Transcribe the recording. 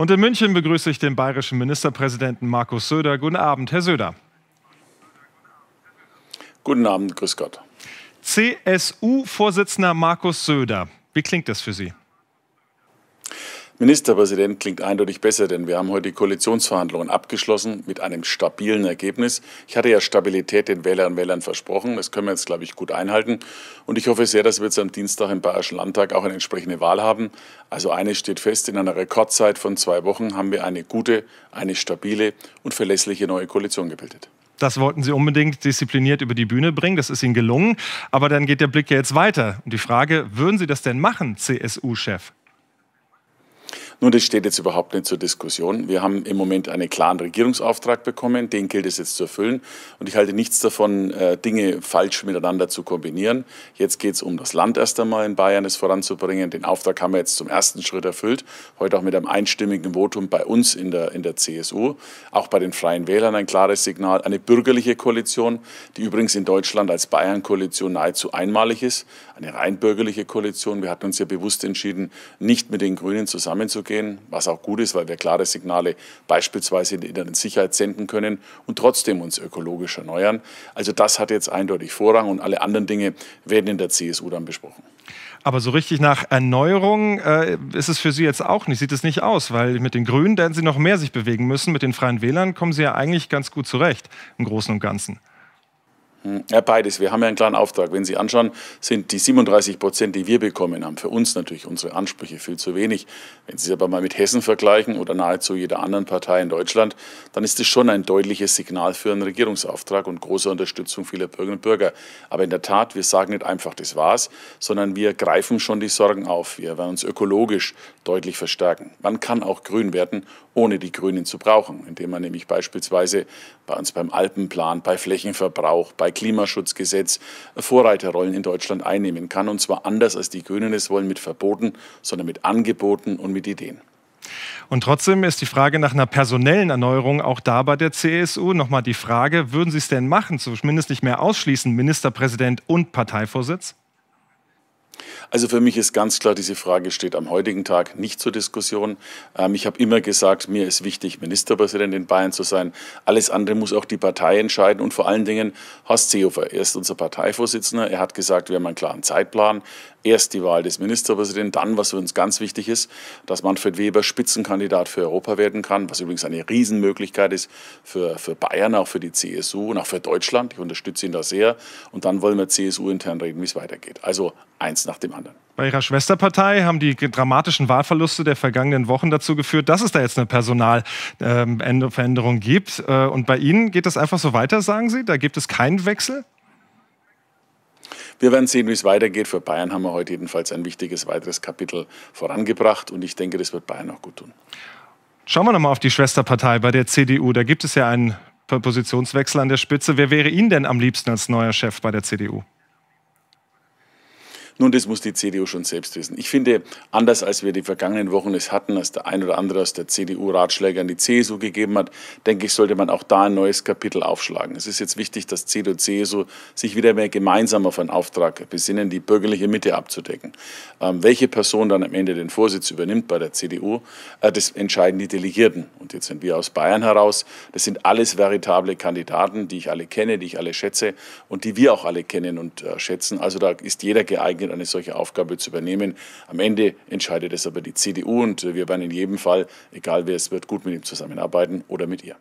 Und in München begrüße ich den bayerischen Ministerpräsidenten Markus Söder. Guten Abend, Herr Söder. Guten Abend, grüß Gott. CSU-Vorsitzender Markus Söder. Wie klingt das für Sie? Ministerpräsident klingt eindeutig besser, denn wir haben heute die Koalitionsverhandlungen abgeschlossen mit einem stabilen Ergebnis. Ich hatte ja Stabilität den Wählerinnen und Wählern versprochen. Das können wir jetzt, glaube ich, gut einhalten. Und ich hoffe sehr, dass wir jetzt am Dienstag im Bayerischen Landtag auch eine entsprechende Wahl haben. Also eines steht fest, in einer Rekordzeit von zwei Wochen haben wir eine gute, eine stabile und verlässliche neue Koalition gebildet. Das wollten sie unbedingt diszipliniert über die Bühne bringen. Das ist ihnen gelungen. Aber dann geht der Blick ja jetzt weiter. Und die Frage, würden sie das denn machen, CSU-Chef? Nun, das steht jetzt überhaupt nicht zur Diskussion. Wir haben im Moment einen klaren Regierungsauftrag bekommen, den gilt es jetzt zu erfüllen. Und ich halte nichts davon, äh, Dinge falsch miteinander zu kombinieren. Jetzt geht es um das Land erst einmal in Bayern, es voranzubringen. Den Auftrag haben wir jetzt zum ersten Schritt erfüllt, heute auch mit einem einstimmigen Votum bei uns in der, in der CSU, auch bei den Freien Wählern ein klares Signal. Eine bürgerliche Koalition, die übrigens in Deutschland als Bayern-Koalition nahezu einmalig ist, eine rein bürgerliche Koalition. Wir hatten uns ja bewusst entschieden, nicht mit den Grünen zusammenzugehen umzugehen, was auch gut ist, weil wir klare Signale beispielsweise in der inneren Sicherheit senden können und trotzdem uns ökologisch erneuern. Also das hat jetzt eindeutig Vorrang und alle anderen Dinge werden in der CSU dann besprochen. Aber so richtig nach Erneuerung äh, ist es für Sie jetzt auch nicht, sieht es nicht aus, weil mit den Grünen werden Sie noch mehr sich bewegen müssen. Mit den Freien Wählern kommen Sie ja eigentlich ganz gut zurecht im Großen und Ganzen. Hm, ja, beides. Wir haben ja einen kleinen Auftrag. Wenn Sie anschauen, sind die 37 Prozent, die wir bekommen haben, für uns natürlich unsere Ansprüche viel zu wenig. Wenn Sie es aber mal mit Hessen vergleichen oder nahezu jeder anderen Partei in Deutschland, dann ist es schon ein deutliches Signal für einen Regierungsauftrag und große Unterstützung vieler Bürgerinnen und Bürger. Aber in der Tat, wir sagen nicht einfach, das war's, sondern wir greifen schon die Sorgen auf. Wir werden uns ökologisch deutlich verstärken. Man kann auch grün werden, ohne die Grünen zu brauchen, indem man nämlich beispielsweise bei uns beim Alpenplan, bei Flächenverbrauch, bei Klimaschutzgesetz Vorreiterrollen in Deutschland einnehmen kann. Und zwar anders als die Grünen es wollen, mit Verboten, sondern mit Angeboten und mit Ideen. Und trotzdem ist die Frage nach einer personellen Erneuerung auch da bei der CSU. Nochmal die Frage, würden Sie es denn machen, zumindest nicht mehr ausschließen, Ministerpräsident und Parteivorsitz? Also für mich ist ganz klar, diese Frage steht am heutigen Tag nicht zur Diskussion. Ähm, ich habe immer gesagt, mir ist wichtig, Ministerpräsident in Bayern zu sein. Alles andere muss auch die Partei entscheiden und vor allen Dingen Horst Seehofer. Er ist unser Parteivorsitzender. Er hat gesagt, wir haben einen klaren Zeitplan. Erst die Wahl des Ministerpräsidenten, dann, was für uns ganz wichtig ist, dass Manfred Weber Spitzenkandidat für Europa werden kann, was übrigens eine Riesenmöglichkeit ist für, für Bayern, auch für die CSU und auch für Deutschland. Ich unterstütze ihn da sehr. Und dann wollen wir CSU intern reden, wie es weitergeht. Also eins nach dem anderen. Bei ihrer Schwesterpartei haben die dramatischen Wahlverluste der vergangenen Wochen dazu geführt, dass es da jetzt eine Personalveränderung ähm, gibt. Äh, und bei Ihnen geht das einfach so weiter, sagen Sie? Da gibt es keinen Wechsel? Wir werden sehen, wie es weitergeht. Für Bayern haben wir heute jedenfalls ein wichtiges weiteres Kapitel vorangebracht. Und ich denke, das wird Bayern auch gut tun. Schauen wir nochmal auf die Schwesterpartei bei der CDU. Da gibt es ja einen Positionswechsel an der Spitze. Wer wäre Ihnen denn am liebsten als neuer Chef bei der CDU? Nun, das muss die CDU schon selbst wissen. Ich finde, anders als wir die vergangenen Wochen es hatten, als der ein oder andere aus der CDU Ratschläge an die CSU gegeben hat, denke ich, sollte man auch da ein neues Kapitel aufschlagen. Es ist jetzt wichtig, dass CDU und CSU sich wieder mehr gemeinsam auf einen Auftrag besinnen, die bürgerliche Mitte abzudecken. Ähm, welche Person dann am Ende den Vorsitz übernimmt bei der CDU, äh, das entscheiden die Delegierten. Und jetzt sind wir aus Bayern heraus. Das sind alles veritable Kandidaten, die ich alle kenne, die ich alle schätze und die wir auch alle kennen und äh, schätzen. Also da ist jeder geeignet verpflichtet, eine solche Aufgabe zu übernehmen. Am Ende entscheidet es aber die CDU und wir werden in jedem Fall, egal wer es wird, gut mit ihm zusammenarbeiten oder mit ihr.